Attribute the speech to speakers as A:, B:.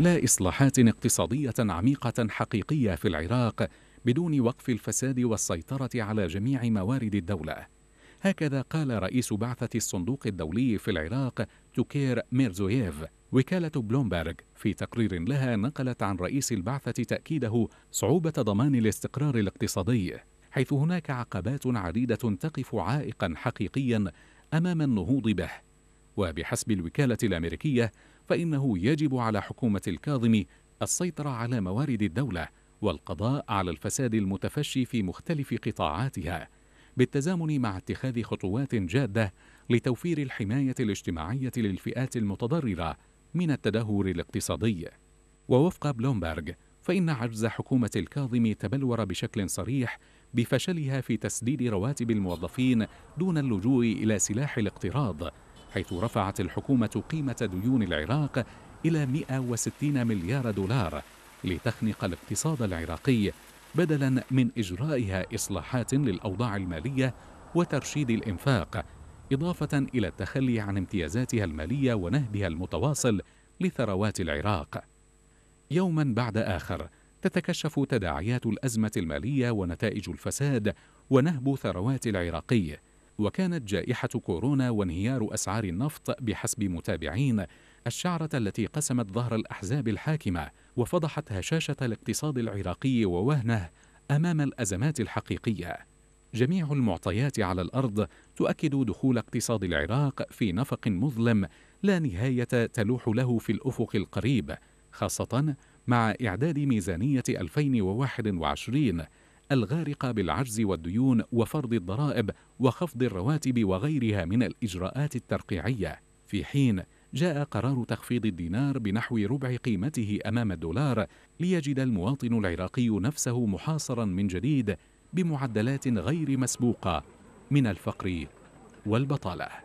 A: لا إصلاحات اقتصادية عميقة حقيقية في العراق بدون وقف الفساد والسيطرة على جميع موارد الدولة هكذا قال رئيس بعثة الصندوق الدولي في العراق توكير ميرزوييف وكالة بلومبرغ في تقرير لها نقلت عن رئيس البعثة تأكيده صعوبة ضمان الاستقرار الاقتصادي حيث هناك عقبات عديدة تقف عائقا حقيقيا أمام النهوض به وبحسب الوكالة الأمريكية فإنه يجب على حكومة الكاظم السيطرة على موارد الدولة والقضاء على الفساد المتفشي في مختلف قطاعاتها بالتزامن مع اتخاذ خطوات جادة لتوفير الحماية الاجتماعية للفئات المتضررة من التدهور الاقتصادي ووفق بلومبرغ فإن عجز حكومة الكاظم تبلور بشكل صريح بفشلها في تسديد رواتب الموظفين دون اللجوء إلى سلاح الاقتراض حيث رفعت الحكومة قيمة ديون العراق إلى 160 مليار دولار لتخنق الاقتصاد العراقي بدلا من إجرائها إصلاحات للأوضاع المالية وترشيد الإنفاق إضافة إلى التخلي عن امتيازاتها المالية ونهبها المتواصل لثروات العراق يوما بعد آخر تتكشف تداعيات الأزمة المالية ونتائج الفساد ونهب ثروات العراقي وكانت جائحة كورونا وانهيار أسعار النفط بحسب متابعين الشعرة التي قسمت ظهر الأحزاب الحاكمة وفضحت هشاشة الاقتصاد العراقي ووهنه أمام الأزمات الحقيقية. جميع المعطيات على الأرض تؤكد دخول اقتصاد العراق في نفق مظلم لا نهاية تلوح له في الأفق القريب، خاصة مع إعداد ميزانية 2021 الغارقة بالعجز والديون وفرض الضرائب وخفض الرواتب وغيرها من الإجراءات الترقيعية في حين جاء قرار تخفيض الدينار بنحو ربع قيمته أمام الدولار ليجد المواطن العراقي نفسه محاصرا من جديد بمعدلات غير مسبوقة من الفقر والبطاله